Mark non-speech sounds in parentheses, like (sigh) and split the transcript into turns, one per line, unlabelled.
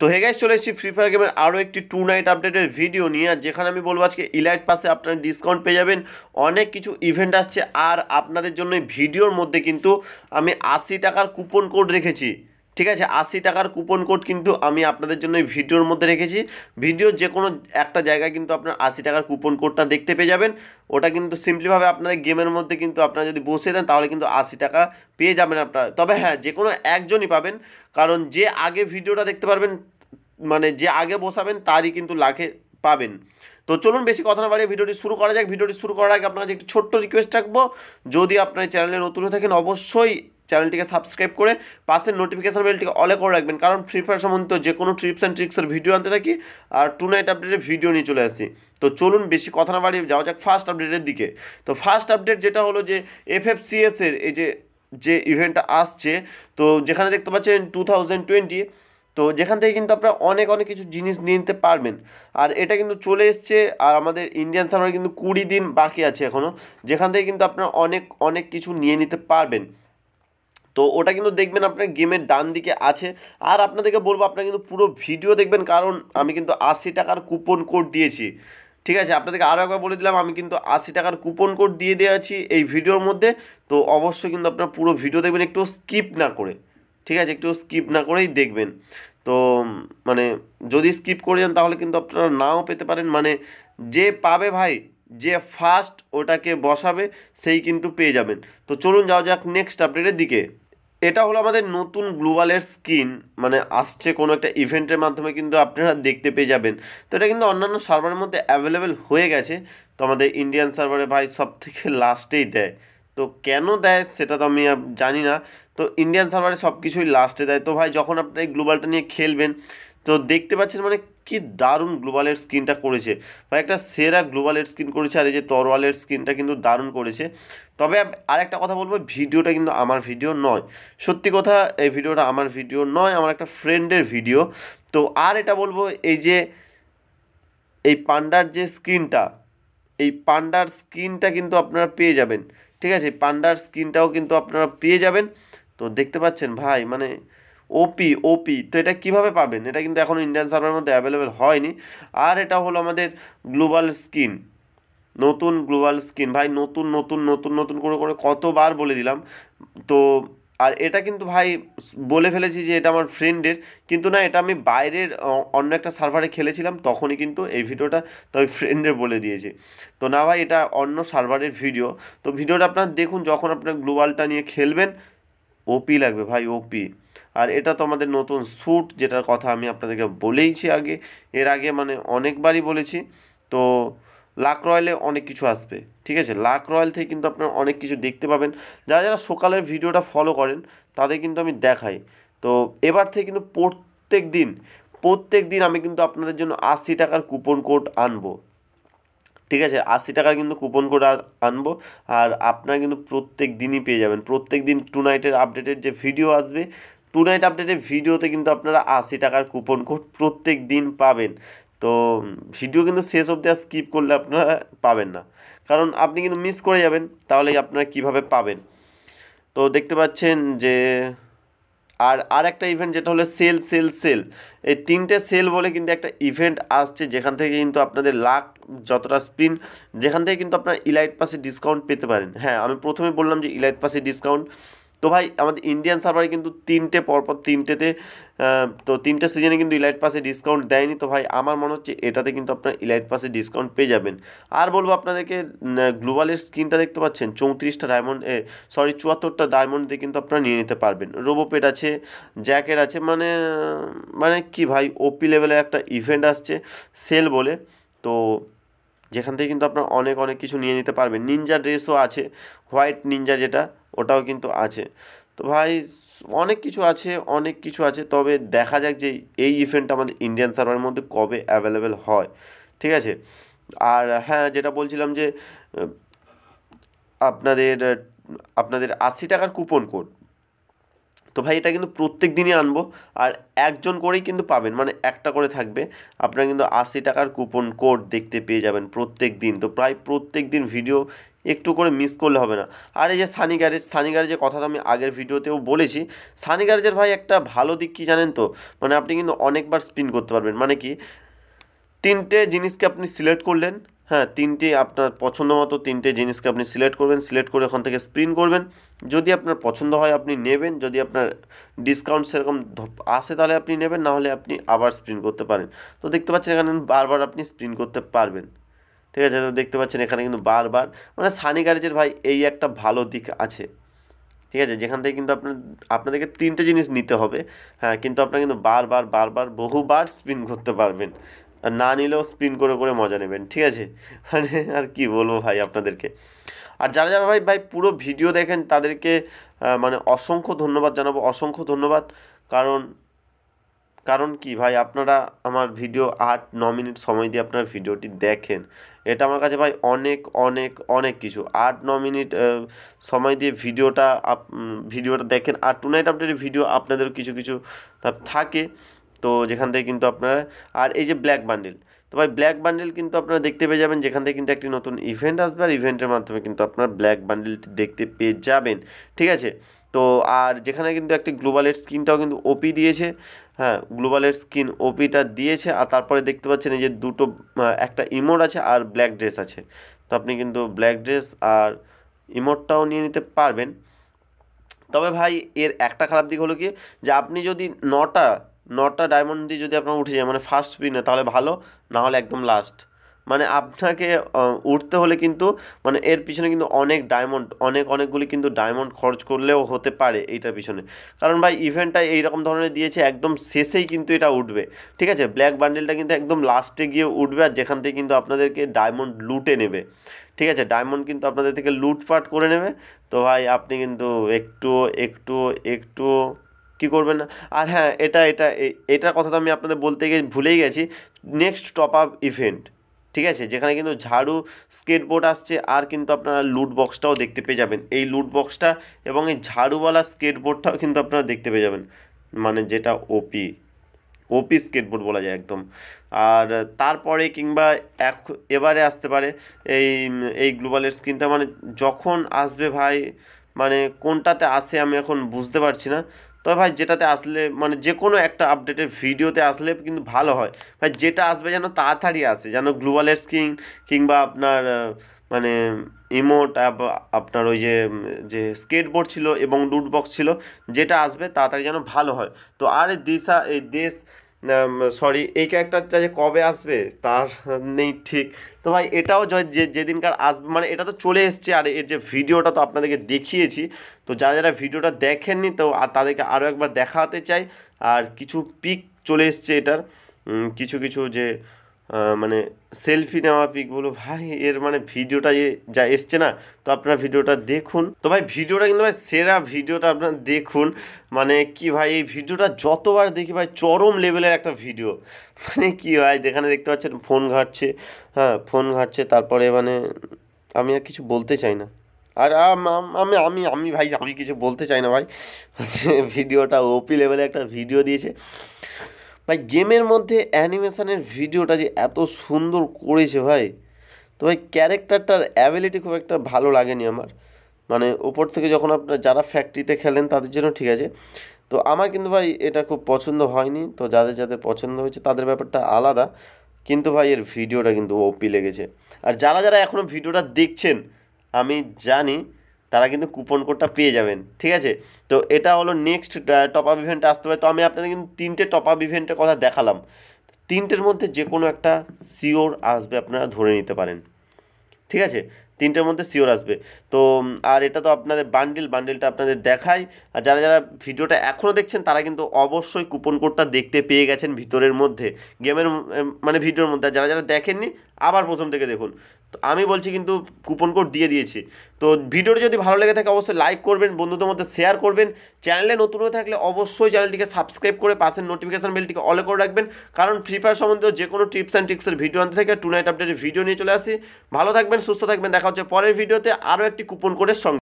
তো hey guys চলে এসেছি ফ্রি ফায়ার গেমের আরও একটি টু নাইট আপডেটের ভিডিও নিয়ে যেখানে আমি বলবো আজকে ইলাইট পাসে আপনারা ডিসকাউন্ট পেয়ে যাবেন অনেক কিছু ইভেন্ট আসছে আর আপনাদের জন্য ভিডিওর মধ্যে কিন্তু আমি আশি টাকার কুপন কোড রেখেছি ঠিক আছে আশি টাকার কুপন কোড কিন্তু আমি আপনাদের জন্য ভিডিওর মধ্যে রেখেছি ভিডিওর যে কোনো একটা জায়গায় কিন্তু আপনার আশি টাকার কুপন কোডটা দেখতে পেয়ে যাবেন ওটা কিন্তু সিম্পলিভাবে আপনাদের গেমের মধ্যে কিন্তু আপনারা যদি বসে দেন তাহলে কিন্তু আশি টাকা পেয়ে যাবেন আপনারা তবে হ্যাঁ যে কোনো একজনই পাবেন কারণ যে আগে ভিডিওটা দেখতে পারবেন মানে যে আগে বসাবেন তারই কিন্তু লাখে পাবেন তো চলুন বেশি কথা না বাড়িয়ে ভিডিওটি শুরু করা যাক ভিডিওটি শুরু করার আগে আপনার কাছে একটি ছোট্ট রিকোয়েস্ট রাখবো যদি আপনার চ্যানেলে নতুন হয়ে থাকেন অবশ্যই চ্যানেলটিকে সাবস্ক্রাইব করে পাশের নোটিফিকেশান বেলটিকে অলে করে রাখবেন কারণ ফ্রি ফায়ার সম্বন্ধিত যে কোনো ট্রিপস অ্যান্ড ট্রিক্সের ভিডিও আনতে থাকি আর টু নাইট আপডেটের ভিডিও নিয়ে চলে আসি তো চলুন বেশি কথা না বাড়িয়ে যাওয়া যাক ফার্স্ট আপডেটের দিকে তো ফার্স্ট আপডেট যেটা হলো যে এফ এফ সিএসের এই যে যে ইভেন্টটা আসছে তো যেখানে দেখতে পাচ্ছেন টু থাউজেন্ড টোয়েন্টি তো যেখান থেকে কিন্তু আপনারা অনেক অনেক কিছু জিনিস নিয়ে নিতে পারবেন আর এটা কিন্তু চলে এসছে আর আমাদের ইন্ডিয়ান সার্ভার কিন্তু কুড়ি দিন বাকি আছে এখনও যেখান থেকে কিন্তু আপনারা অনেক অনেক কিছু নিয়ে নিতে পারবেন তো ওটা কিন্তু দেখবেন আপনার গেমের ডান দিকে আছে আর আপনাদেরকে বলবো আপনারা কিন্তু পুরো ভিডিও দেখবেন কারণ আমি কিন্তু আশি টাকার কুপন কোড দিয়েছি ঠিক আছে আপনাদেরকে আরও একবার বলে দিলাম আমি কিন্তু আশি টাকার কুপন কোড দিয়ে দিয়েছি এই ভিডিওর মধ্যে তো অবশ্যই কিন্তু আপনার পুরো ভিডিও দেখবেন একটু স্কিপ না করে ঠিক আছে একটু স্কিপ না করেই দেখবেন তো মানে যদি স্কিপ করে যান তাহলে কিন্তু আপনারা নাও পেতে পারেন মানে যে পাবে ভাই যে ফার্স্ট ওটাকে বসাবে সেই কিন্তু পেয়ে যাবেন তো চলুন যাওয়া যাক নেক্সট আপডেটের দিকে এটা হলো আমাদের নতুন গ্লোবালের স্কিন মানে আসছে কোনো একটা ইভেন্টের মাধ্যমে কিন্তু আপনারা দেখতে পেয়ে যাবেন তো এটা কিন্তু অন্যান্য সার্ভারের মধ্যে অ্যাভেলেবেল হয়ে গেছে তো আমাদের ইন্ডিয়ান সার্ভারে ভাই সব থেকে লাস্টেই দেয় তো কেন দেয় সেটা তো আমি জানি না তো ইন্ডিয়ান সার্ভারে সব কিছুই লাস্টে দেয় তো ভাই যখন আপনি এই গ্লোবালটা নিয়ে খেলবেন তো দেখতে পাচ্ছেন মানে কি দারুণ গ্লোবালের স্কিনটা করেছে ভাই একটা সেরা গ্লোবালের স্কিন করেছে আর এই যে তরওয়ালের স্কিনটা কিন্তু দারুণ করেছে তবে আর একটা কথা বলবো ভিডিওটা কিন্তু আমার ভিডিও নয় সত্যি কথা এই ভিডিওটা আমার ভিডিও নয় আমার একটা ফ্রেন্ডের ভিডিও তো আর এটা বলবো এই যে এই পান্ডার যে স্কিনটা এই পান্ডার স্কিনটা কিন্তু আপনারা পেয়ে যাবেন ঠিক আছে পান্ডার স্কিনটাও কিন্তু আপনারা পেয়ে যাবেন তো দেখতে পাচ্ছেন ভাই মানে ওপি ওপি তো এটা কিভাবে পাবেন এটা কিন্তু এখন ইন্ডিয়ান সার্ভারের মধ্যে অ্যাভেলেবেল হয়নি আর এটা হলো আমাদের গ্লোবাল স্কিন নতুন গ্লোবাল স্কিন ভাই নতুন নতুন নতুন নতুন করে করে কতবার বলে দিলাম তো আর এটা কিন্তু ভাই বলে ফেলেছি যে এটা আমার ফ্রেন্ডের কিন্তু না এটা আমি বাইরের অন্য একটা সার্ভারে খেলেছিলাম তখনই কিন্তু এই ভিডিওটা তো আমি ফ্রেন্ডের বলে দিয়েছে তো না ভাই এটা অন্য সার্ভারের ভিডিও তো ভিডিওটা আপনার দেখুন যখন আপনার গ্লোবালটা নিয়ে খেলবেন ওপি লাগবে ভাই ওপি আর এটা তো আমাদের নতুন স্যুট যেটার কথা আমি আপনাদেরকে বলেইছি আগে এর আগে মানে অনেকবারই বলেছি তো লাক রয়েলে অনেক কিছু আসবে ঠিক আছে লাক রয়েল থেকে কিন্তু আপনারা অনেক কিছু দেখতে পাবেন যারা যারা সকালের ভিডিওটা ফলো করেন তাদের কিন্তু আমি দেখাই তো এবার থেকে কিন্তু প্রত্যেক দিন প্রত্যেক দিন আমি কিন্তু আপনাদের জন্য আশি টাকার কুপন কোড আনবো ঠিক আছে আশি টাকার কিন্তু কুপন কোড আনবো আর আপনারা কিন্তু প্রত্যেক দিনই পেয়ে যাবেন প্রত্যেক দিন টু নাইটের আপডেটের যে ভিডিও আসবে টু নাইট আপডেটের ভিডিওতে কিন্তু আপনারা আশি টাকার কুপন কোড প্রত্যেক দিন পাবেন তো ভিডিও কিন্তু শেষ অবধি আর স্কিপ করলে আপনারা পাবেন না কারণ আপনি কিন্তু মিস করে যাবেন তাহলে আপনারা কিভাবে পাবেন তো দেখতে পাচ্ছেন যে আর আর একটা ইভেন্ট যেটা হলো সেল সেল সেল এই তিনটে সেল বলে কিন্তু একটা ইভেন্ট আসছে যেখান থেকে কিন্তু আপনাদের লাখ যতটা স্পিন যেখান থেকে কিন্তু আপনারা ইলাইট পাসে ডিসকাউন্ট পেতে পারেন হ্যাঁ আমি প্রথমে বললাম যে ইলাইট পাসে ডিসকাউন্ট তো ভাই আমাদের ইন্ডিয়ান সার্ভারে কিন্তু তিনটে পরপর তিনটেতে তো তিনটে সিজনে কিন্তু ইলাইট পাসে ডিসকাউন্ট দেয়নি তো ভাই আমার মনে হচ্ছে এটাতে কিন্তু আপনার ইলাইট পাসে ডিসকাউন্ট পেয়ে যাবেন আর বলবো আপনাদেরকে গ্লোবালের স্ক্রিনটা দেখতে পাচ্ছেন চৌত্রিশটা ডায়মন্ড সরি চুয়াত্তরটা ডায়মন্ড দিয়ে কিন্তু আপনারা নিয়ে নিতে পারবেন রোবোপেট আছে জ্যাকেট আছে মানে মানে কি ভাই ওপি লেভেলের একটা ইভেন্ট আসছে সেল বলে তো যেখান থেকে কিন্তু আপনারা অনেক অনেক কিছু নিয়ে নিতে পারবেন নিনজা ড্রেসও আছে হোয়াইট নিনজা যেটা ওটাও কিন্তু আছে তো ভাই অনেক কিছু আছে অনেক কিছু আছে তবে দেখা যাক যে এই ইভেন্টটা আমাদের ইন্ডিয়ান সার্ভারের মধ্যে কবে অ্যাভেলেবেল হয় ঠিক আছে আর হ্যাঁ যেটা বলছিলাম যে আপনাদের আপনাদের আশি টাকার কুপন কোড তো ভাই এটা কিন্তু প্রত্যেক দিনই আনবো আর একজন করেই কিন্তু পাবেন মানে একটা করে থাকবে আপনারা কিন্তু আশি টাকার কুপন কোড দেখতে পেয়ে যাবেন প্রত্যেক দিন তো প্রায় প্রত্যেক দিন ভিডিও একটু করে মিস করলে হবে না আর এই যে সানি গ্যারেজ সানি গ্যারেজের কথা তো আমি আগের ভিডিওতেও বলেছি সানি গ্যারেজের ভাই একটা ভালো দিক কী জানেন তো মানে আপনি কিন্তু অনেকবার স্পিন করতে পারবেন মানে কি তিনটে জিনিসকে আপনি সিলেক্ট করলেন হ্যাঁ তিনটে আপনার পছন্দ মতো তিনটে জিনিসকে আপনি সিলেক্ট করবেন সিলেক্ট করে ওখান থেকে স্প্রিন করবেন যদি আপনার পছন্দ হয় আপনি নেবেন যদি আপনার ডিসকাউন্ট সেরকম আসে তাহলে আপনি নেবেন নাহলে আপনি আবার স্প্রিন করতে পারেন তো দেখতে পাচ্ছেন এখানে বারবার আপনি স্প্রিন করতে পারবেন ঠিক আছে তো দেখতে পাচ্ছেন এখানে কিন্তু বারবার মানে সানি গ্যারেজের ভাই এই একটা ভালো দিক আছে ঠিক আছে যেখান থেকে কিন্তু আপনার আপনাদেরকে তিনটে জিনিস নিতে হবে হ্যাঁ কিন্তু আপনারা কিন্তু বারবার বারবার বহুবার স্পিন করতে পারবেন আর না নিলেও স্পিন করে করে মজা নেবেন ঠিক আছে মানে আর কি বলবো ভাই আপনাদেরকে আর যারা যারা ভাই ভাই পুরো ভিডিও দেখেন তাদেরকে মানে অসংখ্য ধন্যবাদ জানাবো অসংখ্য ধন্যবাদ কারণ কারণ কি ভাই আপনারা আমার ভিডিও আট ন মিনিট সময় দিয়ে আপনার ভিডিওটি দেখেন এটা আমার কাছে ভাই অনেক অনেক অনেক কিছু আট ন মিনিট সময় দিয়ে ভিডিওটা আপ ভিডিওটা দেখেন আর টু নাইট আপডেটের ভিডিও আপনাদের কিছু কিছু থাকে তো যেখান থেকে কিন্তু আপনারা আর এই যে ব্ল্যাক বান্ডেল তো ভাই ব্ল্যাক বান্ডেল কিন্তু আপনারা দেখতে পেয়ে যাবেন যেখান থেকে কিন্তু একটি নতুন ইভেন্ট আসবে আর ইভেন্টের মাধ্যমে কিন্তু আপনারা ব্ল্যাক বান্ডেলটি দেখতে পেয়ে যাবেন ঠিক আছে তো আর যেখানে কিন্তু একটি গ্লোবাল এড স্কিমটাও কিন্তু ওপি দিয়েছে হ্যাঁ গ্লোবালের স্কিন ওপিটা দিয়েছে আর তারপরে দেখতে পাচ্ছেন এই যে দুটো একটা ইমোট আছে আর ব্ল্যাক ড্রেস আছে তো আপনি কিন্তু ব্ল্যাক ড্রেস আর ইমোটটাও নিয়ে নিতে পারবেন তবে ভাই এর একটা খারাপ দিক হলো কি যে আপনি যদি নটা নটা ডায়মন্ড দিয়ে যদি আপনার উঠে যায় মানে ফার্স্ট স্পিনে তাহলে ভালো না হলে একদম লাস্ট মানে আপনাকে উঠতে হলে কিন্তু মানে এর পিছনে কিন্তু অনেক ডায়মন্ড অনেক অনেকগুলি কিন্তু ডায়মন্ড খরচ করলেও হতে পারে এইটার পিছনে কারণ ভাই ইভেন্টটা এইরকম ধরনের দিয়েছে একদম শেষেই কিন্তু এটা উঠবে ঠিক আছে ব্ল্যাক বান্ডেলটা কিন্তু একদম লাস্টে গিয়ে উঠবে আর যেখান থেকে কিন্তু আপনাদেরকে ডায়মন্ড লুটে নেবে ঠিক আছে ডায়মন্ড কিন্তু আপনাদের থেকে লুটপাট করে নেবে তো ভাই আপনি কিন্তু একটু একটু একটু কি করবেন না আর হ্যাঁ এটা এটা এটার কথা তো আমি আপনাদের বলতে গিয়ে ভুলেই গেছি নেক্সট টপ আপ ইভেন্ট ঠিক আছে যেখানে কিন্তু ঝাড়ু স্কেটবোর্ড আসছে আর কিন্তু আপনারা লুট বক্সটাও দেখতে পেয়ে যাবেন এই লুট বক্সটা এবং এই ঝাড়ুওয়ালা স্কেটবোর্ডটাও কিন্তু আপনারা দেখতে পেয়ে যাবেন মানে যেটা ওপি ওপি স্কেটবোর্ড বলা যায় একদম আর তারপরে কিংবা এক এবারে আসতে পারে এই এই গ্লোবালের স্ক্রিনটা মানে যখন আসবে ভাই মানে কোনটাতে আসে আমি এখন বুঝতে পারছি না তবে ভাই যেটাতে আসলে মানে যে কোনো একটা আপডেটের ভিডিওতে আসলে কিন্তু ভালো হয় ভাই যেটা আসবে যেন তাড়াতাড়ি আসে যেন গ্লোবালের স্কিন কিংবা আপনার মানে ইমোট আপনার ওই যে যে স্কেটবোর্ড ছিল এবং লুট বক্স ছিল যেটা আসবে তাড়াতাড়ি যেন ভালো হয় তো আর দিশা এই দেশ সরি এই ক্যারেক্টারটা যে কবে আসবে তার নেই ঠিক তো ভাই এটাও যে যেদিনকার আসবে মানে এটা তো চলে এসছে আর এর যে ভিডিওটা তো আপনাদেরকে দেখিয়েছি তো যারা যারা ভিডিওটা দেখেননি তো আর তাদেরকে আরও একবার দেখাতে চাই আর কিছু পিক চলে এসছে এটার কিছু কিছু যে মানে সেলফি নেওয়া পিকগুলো ভাই এর মানে ভিডিওটা এ যা এসছে না তো আপনারা ভিডিওটা দেখুন তো ভাই ভিডিওটা কিন্তু ভাই সেরা ভিডিওটা আপনারা দেখুন মানে কি ভাই এই ভিডিওটা যতবার দেখি ভাই চরম লেভেলের একটা ভিডিও মানে কি ভাই যেখানে দেখতে পাচ্ছেন ফোন ঘাটছে হ্যাঁ ফোন ঘাটছে তারপরে মানে আমি আর কিছু বলতে চাই না আর আমি আমি আমি ভাই আমি কিছু বলতে চাই না ভাই (laughs) ভিডিওটা ওপি লেভেলে একটা ভিডিও দিয়েছে ভাই গেমের মধ্যে অ্যানিমেশানের ভিডিওটা যে এত সুন্দর করেছে ভাই তো ভাই ক্যারেক্টারটার অ্যাবিলিটি খুব একটা ভালো লাগেনি আমার মানে ওপর থেকে যখন আপনার যারা ফ্যাক্টরিতে খেলেন তাদের জন্য ঠিক আছে তো আমার কিন্তু ভাই এটা খুব পছন্দ হয়নি তো যাদের যাদের পছন্দ হয়েছে তাদের ব্যাপারটা আলাদা কিন্তু ভাই এর ভিডিওটা কিন্তু ওপি লেগেছে আর যারা যারা এখনও ভিডিওটা দেখছেন আমি জানি তারা কিন্তু কুপন কোডটা পেয়ে যাবেন ঠিক আছে তো এটা হলো নেক্সট টপ আপ ইভেন্টে আসতে পারে তো আমি আপনাদের কিন্তু তিনটে টপ আপ ইভেন্টের কথা দেখালাম তিনটের মধ্যে যে কোনো একটা সিওর আসবে আপনারা ধরে নিতে পারেন ঠিক আছে তিনটের মধ্যে সিওর আসবে তো আর এটা তো আপনাদের বান্ডিল বান্ডিলটা আপনাদের দেখাই আর যারা যারা ভিডিওটা এখনও দেখছেন তারা কিন্তু অবশ্যই কুপন কোডটা দেখতে পেয়ে গেছেন ভিতরের মধ্যে গেমের মানে ভিডিওর মধ্যে যারা যারা দেখেননি আবার প্রথম থেকে দেখুন তো আমি বলছি কিন্তু কুপন কোড দিয়ে দিয়েছি তো ভিডিওটি যদি ভালো লেগে থাকে অবশ্যই লাইক করবেন বন্ধুদের মধ্যে শেয়ার করবেন চ্যানেলে নতুন হয়ে থাকলে অবশ্যই চ্যানেলটিকে সাবস্ক্রাইব করে পাশের নোটিফিকেশান বেলটিকে অলে করে রাখবেন কারণ ফ্রি ফায়ার সম্বন্ধে যে কোনো টিপস অ্যান্ড ট্রিক্সের ভিডিও আনতে থেকে টু নাইট আপডেটের ভিডিও নিয়ে চলে আসি ভালো থাকবেন সুস্থ থাকবেন দেখা হচ্ছে পরের ভিডিওতে আরও একটি কুপন কোডের সঙ্গে